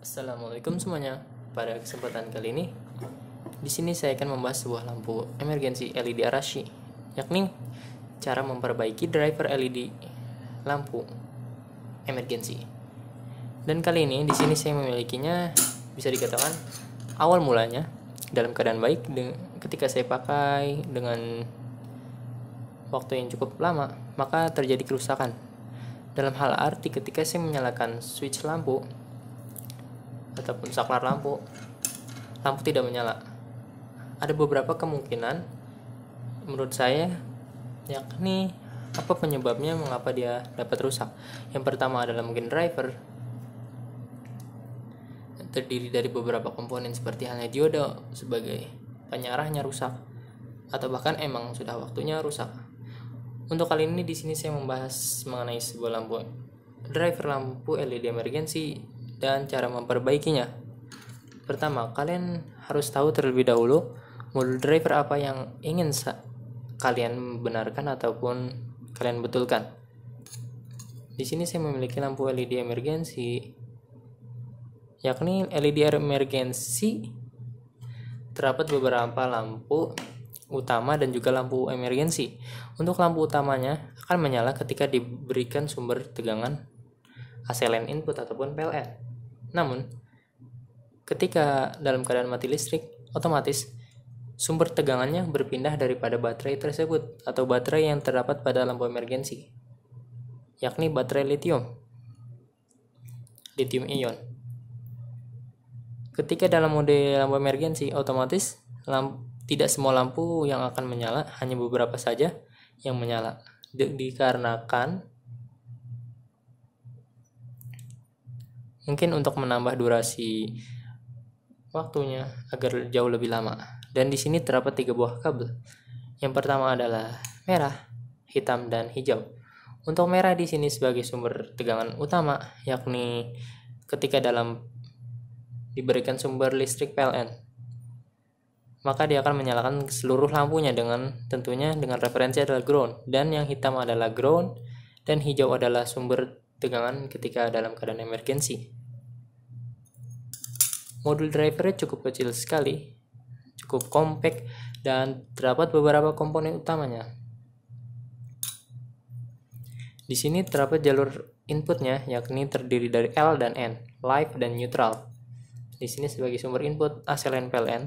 Assalamualaikum semuanya. Pada kesempatan kali ini, di sini saya akan membahas sebuah lampu emergensi LED Arashi, yakni cara memperbaiki driver LED lampu emergensi. Dan kali ini di sini saya memilikinya bisa dikatakan awal mulanya dalam keadaan baik ketika saya pakai dengan waktu yang cukup lama, maka terjadi kerusakan. Dalam hal arti ketika saya menyalakan switch lampu, ataupun saklar lampu, lampu tidak menyala. Ada beberapa kemungkinan menurut saya yakni apa penyebabnya mengapa dia dapat rusak. Yang pertama adalah mungkin driver terdiri dari beberapa komponen seperti halnya dioda sebagai penyarahnya rusak atau bahkan emang sudah waktunya rusak. Untuk kali ini di sini saya membahas mengenai sebuah lampu driver lampu LED emergency dan cara memperbaikinya. Pertama, kalian harus tahu terlebih dahulu modul driver apa yang ingin kalian benarkan ataupun kalian betulkan. Di sini saya memiliki lampu LED emergensi, yakni LED emergensi terdapat beberapa lampu utama dan juga lampu emergensi. Untuk lampu utamanya akan menyala ketika diberikan sumber tegangan AC line input ataupun PLN. Namun, ketika dalam keadaan mati listrik, otomatis sumber tegangannya berpindah daripada baterai tersebut atau baterai yang terdapat pada lampu emergensi, yakni baterai litium, lithium ion. Ketika dalam mode lampu emergensi, otomatis lampu, tidak semua lampu yang akan menyala, hanya beberapa saja yang menyala. Dikarenakan mungkin untuk menambah durasi waktunya agar jauh lebih lama. Dan di sini terdapat tiga buah kabel. Yang pertama adalah merah, hitam, dan hijau. Untuk merah di sini sebagai sumber tegangan utama, yakni ketika dalam diberikan sumber listrik PLN. Maka dia akan menyalakan seluruh lampunya dengan tentunya dengan referensi adalah ground dan yang hitam adalah ground dan hijau adalah sumber tegangan ketika dalam keadaan emergensi. Modul drivernya cukup kecil sekali, cukup kompak, dan terdapat beberapa komponen utamanya. Di sini terdapat jalur inputnya, yakni terdiri dari L dan N, live dan neutral. Di sini sebagai sumber input ac ASLN PLN.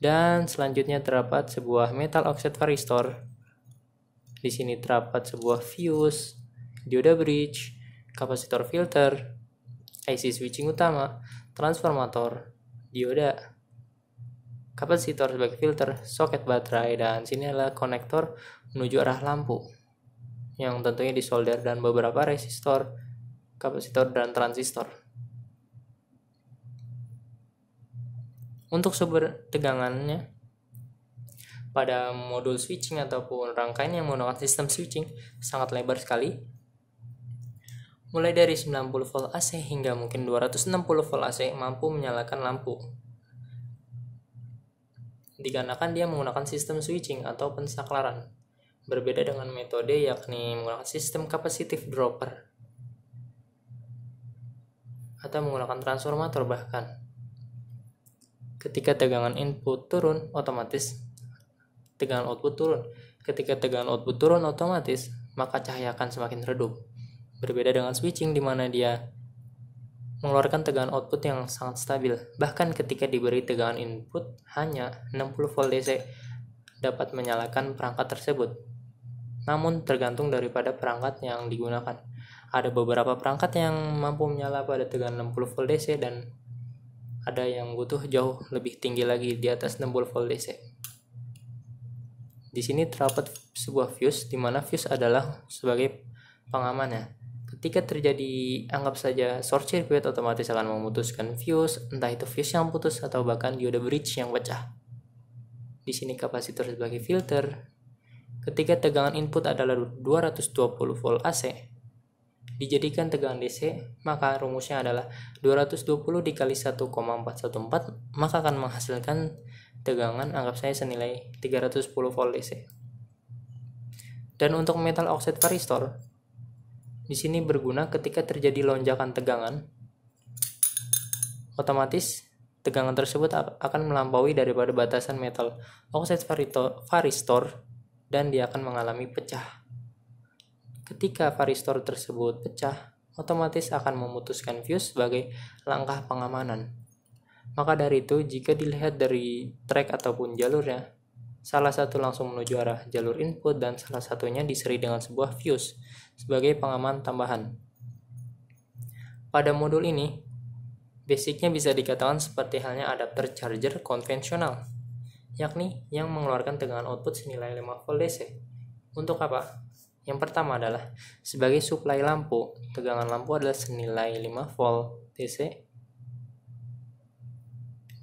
Dan selanjutnya terdapat sebuah metal oxide varistor. Di sini terdapat sebuah fuse dioda bridge, kapasitor filter, IC switching utama, transformator, dioda, kapasitor sebagai filter, soket baterai, dan sini adalah konektor menuju arah lampu yang tentunya disolder dan beberapa resistor, kapasitor, dan transistor. Untuk sumber tegangannya, pada modul switching ataupun rangkaian yang menggunakan sistem switching sangat lebar sekali Mulai dari 90 volt AC hingga mungkin 260 volt AC mampu menyalakan lampu. Dikarenakan dia menggunakan sistem switching atau pensaklaran. Berbeda dengan metode yakni menggunakan sistem kapasitif dropper atau menggunakan transformator bahkan. Ketika tegangan input turun, otomatis tegangan output turun. Ketika tegangan output turun otomatis, maka cahaya akan semakin redup. Berbeda dengan switching di mana dia mengeluarkan tegangan output yang sangat stabil. Bahkan ketika diberi tegangan input hanya 60 volt DC dapat menyalakan perangkat tersebut. Namun tergantung daripada perangkat yang digunakan. Ada beberapa perangkat yang mampu menyala pada tegangan 60 volt DC dan ada yang butuh jauh lebih tinggi lagi di atas 60 volt DC. Di sini terdapat sebuah fuse di mana fuse adalah sebagai pengamannya. Ketika terjadi anggap saja short circuit otomatis akan memutuskan fuse, entah itu fuse yang putus atau bahkan dioda bridge yang pecah. Di sini kapasitor sebagai filter. Ketika tegangan input adalah 220 volt AC, dijadikan tegangan DC, maka rumusnya adalah 220 dikali 1,414, maka akan menghasilkan tegangan anggap saya senilai 310 volt DC. Dan untuk metal oxide varistor, di sini berguna ketika terjadi lonjakan tegangan. Otomatis tegangan tersebut akan melampaui daripada batasan metal oxide varistor dan dia akan mengalami pecah. Ketika varistor tersebut pecah, otomatis akan memutuskan fuse sebagai langkah pengamanan. Maka dari itu, jika dilihat dari track ataupun jalurnya, Salah satu langsung menuju arah jalur input dan salah satunya diseri dengan sebuah fuse sebagai pengaman tambahan. Pada modul ini, basicnya bisa dikatakan seperti halnya adapter charger konvensional, yakni yang mengeluarkan tegangan output senilai 5 volt DC. Untuk apa? Yang pertama adalah sebagai suplai lampu, tegangan lampu adalah senilai 5 volt DC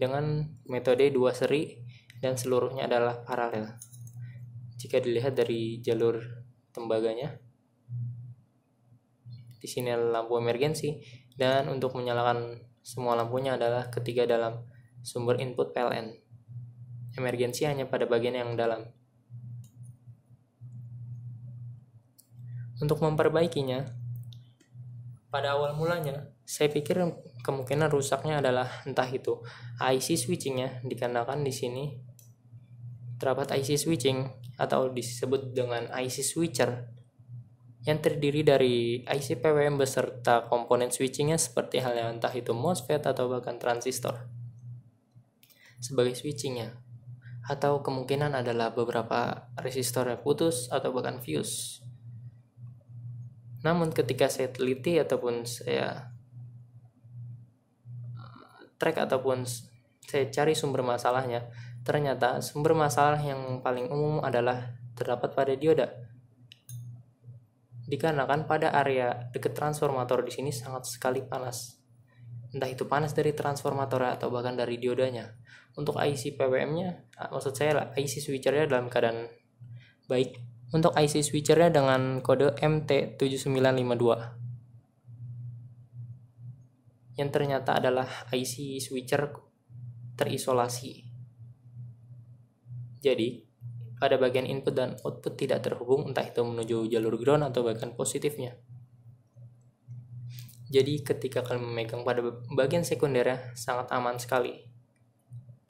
dengan metode dua seri dan seluruhnya adalah paralel. Jika dilihat dari jalur tembaganya, di sini lampu emergensi, dan untuk menyalakan semua lampunya adalah ketiga dalam sumber input PLN. Emergensi hanya pada bagian yang dalam. Untuk memperbaikinya, pada awal mulanya, saya pikir kemungkinan rusaknya adalah entah itu IC switchingnya dikarenakan di sini terdapat IC switching atau disebut dengan IC switcher yang terdiri dari IC PWM beserta komponen switchingnya seperti halnya entah itu MOSFET atau bahkan transistor sebagai switchingnya atau kemungkinan adalah beberapa resistor yang putus atau bahkan fuse namun ketika saya teliti ataupun saya eh, track ataupun saya cari sumber masalahnya Ternyata sumber masalah yang paling umum adalah terdapat pada dioda. Dikarenakan pada area dekat transformator di sini sangat sekali panas. Entah itu panas dari transformator atau bahkan dari diodanya. Untuk IC PWM-nya, ah, maksud saya IC switcher-nya dalam keadaan baik. Untuk IC switcher-nya dengan kode MT7952 yang ternyata adalah IC switcher terisolasi jadi, pada bagian input dan output tidak terhubung entah itu menuju jalur ground atau bahkan positifnya. Jadi ketika kalian memegang pada bagian sekundernya sangat aman sekali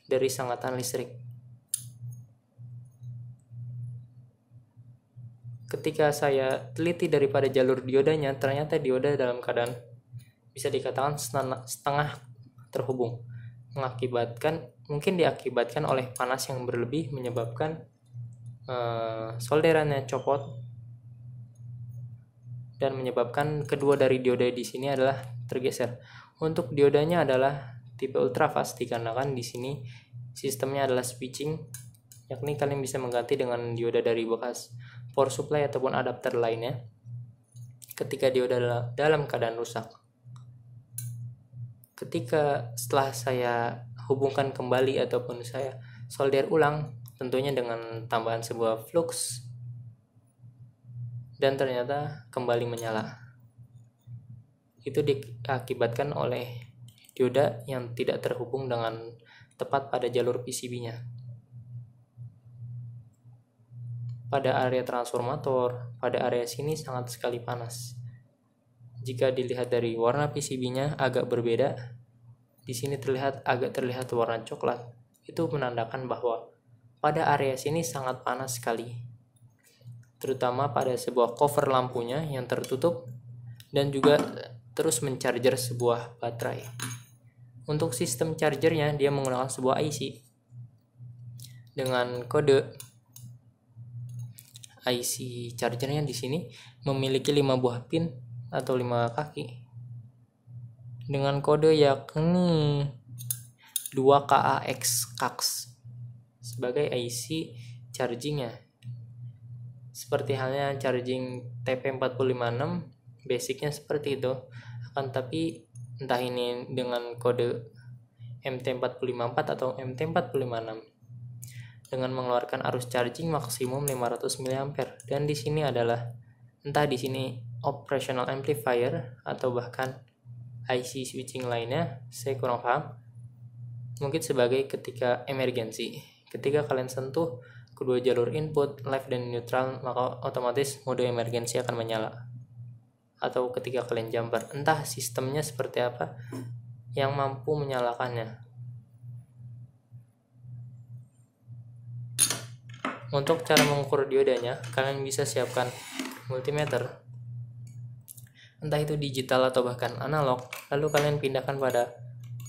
dari sangatan listrik. Ketika saya teliti daripada jalur diodanya, ternyata dioda dalam keadaan bisa dikatakan setengah terhubung, mengakibatkan mungkin diakibatkan oleh panas yang berlebih menyebabkan uh, solderannya copot dan menyebabkan kedua dari dioda di sini adalah tergeser. Untuk diodanya adalah tipe ultrafast dikarenakan di sini sistemnya adalah switching, yakni kalian bisa mengganti dengan dioda dari bekas power supply ataupun adapter lainnya ketika dioda dalam keadaan rusak. Ketika setelah saya hubungkan kembali ataupun saya solder ulang tentunya dengan tambahan sebuah flux dan ternyata kembali menyala itu diakibatkan oleh dioda yang tidak terhubung dengan tepat pada jalur PCB-nya pada area transformator, pada area sini sangat sekali panas. Jika dilihat dari warna PCB-nya agak berbeda, di sini terlihat agak terlihat warna coklat, itu menandakan bahwa pada area sini sangat panas sekali, terutama pada sebuah cover lampunya yang tertutup dan juga terus mencarger sebuah baterai. Untuk sistem chargernya, dia menggunakan sebuah IC dengan kode IC chargernya di sini memiliki 5 buah pin atau 5 kaki dengan kode yakni 2KAX KAX sebagai IC chargingnya. Seperti halnya charging TP456, basicnya seperti itu. Akan tapi entah ini dengan kode MT454 atau MT456 dengan mengeluarkan arus charging maksimum 500 mAh dan di sini adalah entah di sini operational amplifier atau bahkan IC switching lainnya saya kurang paham mungkin sebagai ketika emergensi ketika kalian sentuh kedua jalur input live dan neutral maka otomatis mode emergensi akan menyala atau ketika kalian jumper entah sistemnya seperti apa yang mampu menyalakannya Untuk cara mengukur diodanya, kalian bisa siapkan multimeter entah itu digital atau bahkan analog lalu kalian pindahkan pada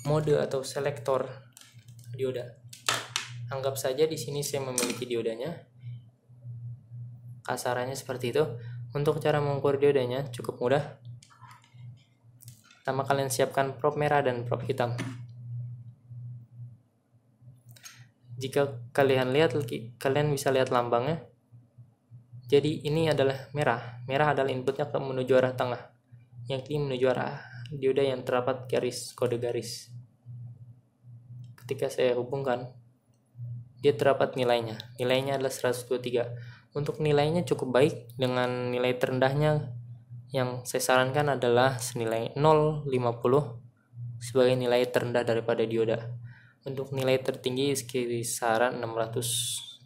mode atau selektor dioda anggap saja di sini saya memiliki diodanya kasarannya seperti itu untuk cara mengukur diodanya cukup mudah pertama kalian siapkan probe merah dan probe hitam jika kalian lihat kalian bisa lihat lambangnya jadi ini adalah merah merah adalah inputnya ke menuju arah tengah yang kini menuju arah dioda yang terdapat garis kode garis. Ketika saya hubungkan, dia terdapat nilainya. Nilainya adalah 123. Untuk nilainya cukup baik dengan nilai terendahnya yang saya sarankan adalah senilai 0,50 sebagai nilai terendah daripada dioda. Untuk nilai tertinggi sekitar 600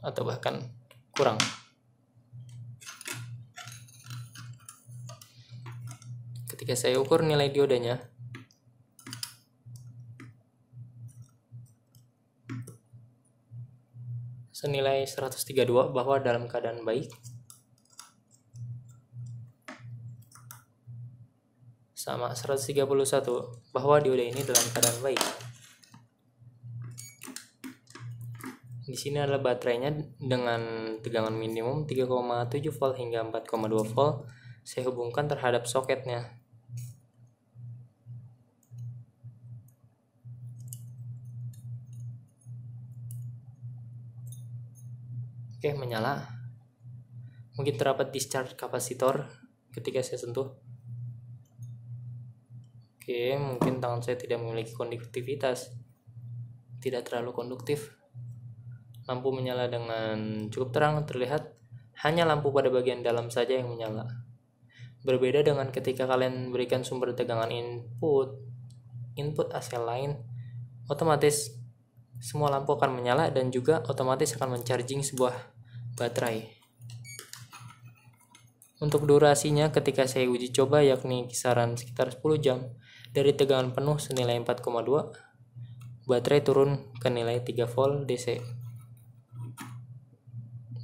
atau bahkan kurang. Ketika saya ukur nilai diodanya, senilai 132 bahwa dalam keadaan baik sama 131 bahwa dioda ini dalam keadaan baik di sini adalah baterainya dengan tegangan minimum 3,7 volt hingga 4,2 volt saya hubungkan terhadap soketnya oke menyala mungkin terdapat discharge kapasitor ketika saya sentuh oke mungkin tangan saya tidak memiliki konduktivitas tidak terlalu konduktif lampu menyala dengan cukup terang terlihat hanya lampu pada bagian dalam saja yang menyala berbeda dengan ketika kalian berikan sumber tegangan input input AC lain otomatis semua lampu akan menyala dan juga otomatis akan mencharging sebuah baterai. Untuk durasinya ketika saya uji coba yakni kisaran sekitar 10 jam dari tegangan penuh senilai 4,2 baterai turun ke nilai 3 volt DC.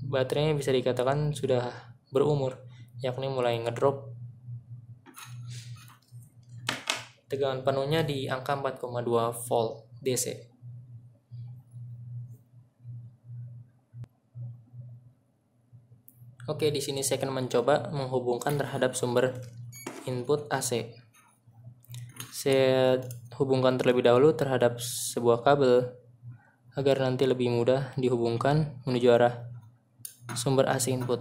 Baterainya bisa dikatakan sudah berumur yakni mulai ngedrop. Tegangan penuhnya di angka 4,2 volt DC. Oke, di sini saya akan mencoba menghubungkan terhadap sumber input AC. Saya hubungkan terlebih dahulu terhadap sebuah kabel agar nanti lebih mudah dihubungkan menuju arah sumber AC input.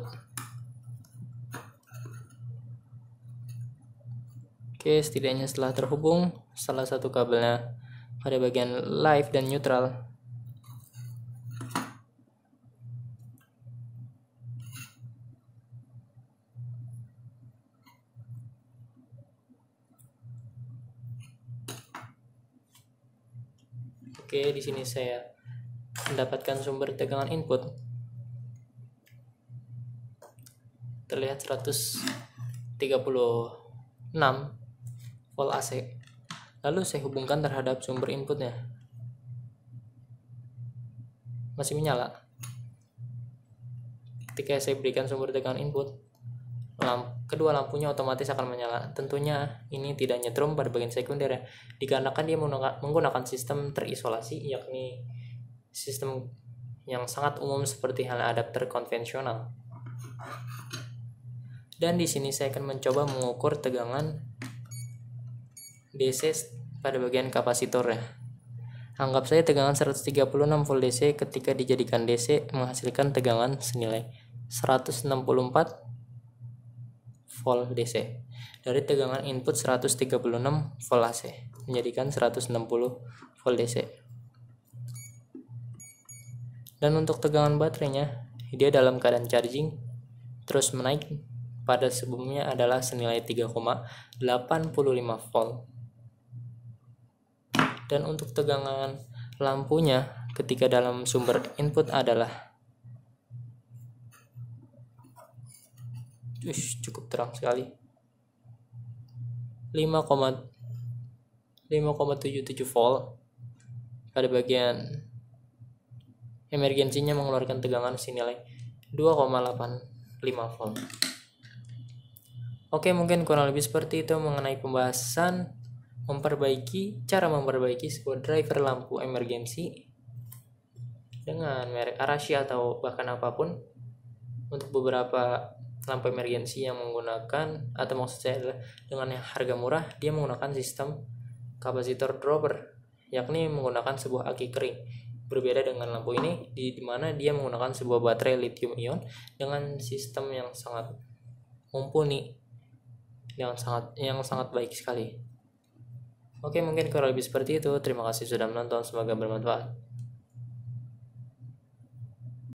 Oke, setidaknya setelah terhubung, salah satu kabelnya pada bagian live dan neutral Oke, di sini saya mendapatkan sumber tegangan input. Terlihat 136 volt AC. Lalu saya hubungkan terhadap sumber inputnya. Masih menyala. Ketika saya berikan sumber tegangan input, lamp kedua lampunya otomatis akan menyala. Tentunya ini tidak nyetrum pada bagian sekunder ya, dikarenakan dia menggunakan sistem terisolasi yakni sistem yang sangat umum seperti halnya adapter konvensional. Dan di sini saya akan mencoba mengukur tegangan DC pada bagian kapasitor ya. Anggap saja tegangan 136 volt DC ketika dijadikan DC menghasilkan tegangan senilai 164 volt DC dari tegangan input 136 volt AC menjadikan 160 volt DC dan untuk tegangan baterainya dia dalam keadaan charging terus menaik pada sebelumnya adalah senilai 3,85 volt dan untuk tegangan lampunya ketika dalam sumber input adalah Ush, cukup terang sekali. 5,77 volt pada bagian emergensinya mengeluarkan tegangan senilai 2,85 volt. Oke, mungkin kurang lebih seperti itu mengenai pembahasan memperbaiki cara memperbaiki sebuah driver lampu emergensi dengan merek Arashi atau bahkan apapun untuk beberapa lampu emergensi yang menggunakan atau maksud saya adalah dengan yang harga murah dia menggunakan sistem kapasitor dropper yakni menggunakan sebuah aki kering berbeda dengan lampu ini di mana dia menggunakan sebuah baterai lithium ion dengan sistem yang sangat mumpuni yang sangat yang sangat baik sekali oke mungkin kurang lebih seperti itu terima kasih sudah menonton semoga bermanfaat